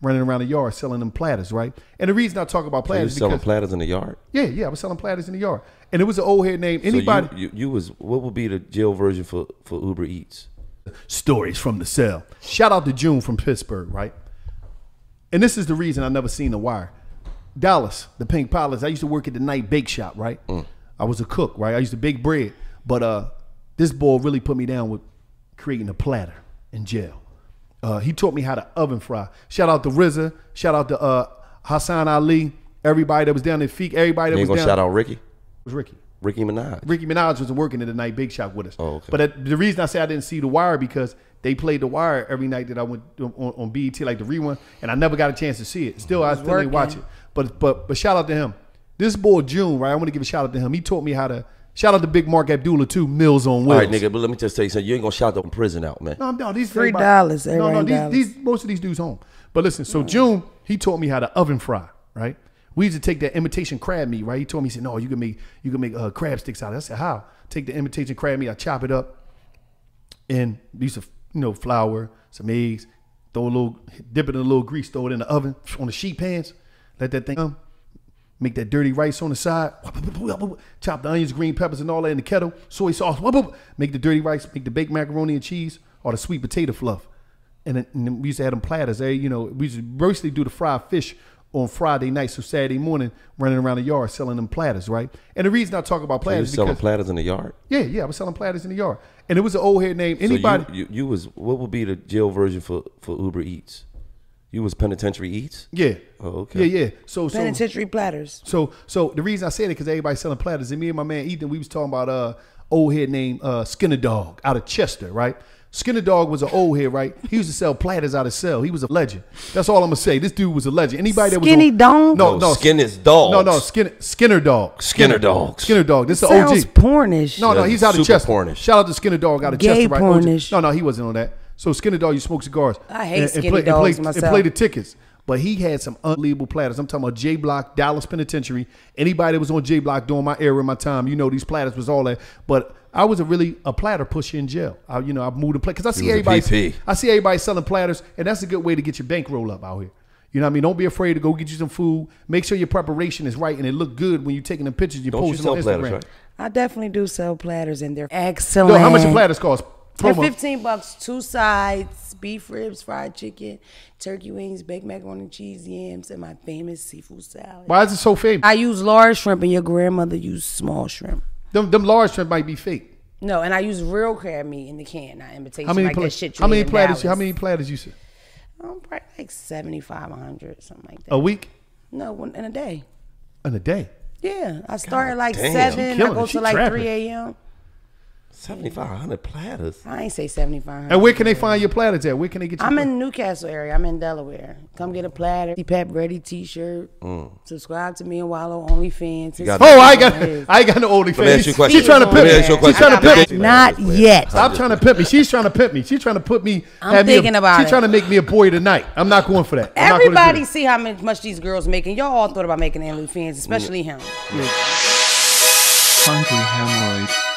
running around the yard selling them platters, right? And the reason I talk about platters, so you selling platters in the yard. Yeah, yeah, I was selling platters in the yard, and it was an old head name. Anybody? So you, you, you, was what would be the jail version for for Uber Eats? Stories from the cell. Shout out to June from Pittsburgh, right? And this is the reason I never seen the wire. Dallas, the Pink Palace. I used to work at the night bake shop, right? Mm. I was a cook, right? I used to bake bread, but uh, this boy really put me down with creating a platter in jail. Uh, he taught me how to oven fry. Shout out to RZA. Shout out to uh, Hassan Ali. Everybody that was down in Feek. Everybody that you ain't was gonna down. shout out Ricky. It was Ricky. Ricky Minaj. Ricky Minaj was working at the night Big Shop with us. Oh, okay. But at, the reason I say I didn't see The Wire because they played The Wire every night that I went on, on BET, like the rerun, and I never got a chance to see it. Still, I still watch it. But but but shout out to him. This boy June, right? I want to give a shout out to him. He taught me how to Shout out to Big Mark Abdullah too, Mills on Wheels. All right, nigga, but let me just tell you something. You ain't gonna shout them prison out, man. No, no, these three dollars. No, no, these, these, most of these dudes home. But listen, so June, he taught me how to oven fry, right? We used to take that imitation crab meat, right? He told me, he said, no, you can make you can make uh, crab sticks out of it. I said, how? Take the imitation crab meat, I chop it up, and use a you know flour, some eggs, throw a little, dip it in a little grease, throw it in the oven on the sheet pans, let that thing come. Make that dirty rice on the side. Chop the onions, green peppers, and all that in the kettle. Soy sauce. Make the dirty rice. Make the baked macaroni and cheese or the sweet potato fluff. And then, and then we used to have them platters. They, eh? you know, we used to mostly do the fried fish on Friday night, so Saturday morning, running around the yard selling them platters, right? And the reason I talk about platters, so you selling platters in the yard. Yeah, yeah, I was selling platters in the yard, and it was an old head name. Anybody, so you, you, you was what would be the jail version for for Uber Eats? You was penitentiary eats. Yeah. Oh, okay. Yeah, yeah. So, so penitentiary platters. So, so the reason I said it because everybody's selling platters, and me and my man Ethan, we was talking about uh old head named uh, Skinner Dog out of Chester, right? Skinner Dog was an old head, right? He used to sell platters out of cell. He was a legend. That's all I'm gonna say. This dude was a legend. Anybody that was skinny dog? No, no, Skinner's dog. No, no, Skinner Skinner Dog. Skinner Dog. Skinner Dog. This is OG. Sounds pornish. No, no, he's out of Chester. Pornish. Shout out to Skinner Dog out of Gay Chester, right? Pornish. No, no, he wasn't on that. So Skinny Dog, you smoke cigars. I hate and, Skinny and play, Dogs and play, myself. And play the tickets. But he had some unbelievable platters. I'm talking about J Block, Dallas Penitentiary. Anybody that was on J Block during my era, my time, you know these platters was all that. But I was a really a platter pusher in jail. I, you know, I moved and play because I see everybody. I see everybody selling platters, and that's a good way to get your bankroll up out here. You know what I mean? Don't be afraid to go get you some food. Make sure your preparation is right and it look good when you're taking the pictures. You're Don't posting you sell on Instagram. Platters, right? I definitely do sell platters, and they're excellent. how much a platters cost? they 15 bucks, two sides, beef ribs, fried chicken, turkey wings, baked macaroni and cheese, yams, and my famous seafood salad. Why is it so famous? I use large shrimp and your grandmother used small shrimp. Them, them large shrimp might be fake. No, and I use real crab meat in the can, not imitation how many like that shit you How many platters? How many platters you said? Um, probably like seventy-five, hundred, something like that. A week? No, in a day. In a day? Yeah. I start at like damn. 7, I go to like 3 a.m. 7,500 platters. I ain't say 7,500. And where can they find your platters at? Where can they get you? I'm in Newcastle area. I'm in Delaware. Come get a platter. Pep Ready t-shirt. Mm. Subscribe to me and Wallow OnlyFans. Oh, I got I ain't got no OnlyFans. She's trying to pimp me. She's trying to pimp me. Not yet. Stop trying to pimp me. She's trying to pimp me. She's trying to put me. I'm thinking me a, about She's trying to make me a boy tonight. I'm not going for that. I'm Everybody see how much these girls making. Y'all all thought about making OnlyFans, especially him. Yeah. Hungry hemorrhoids.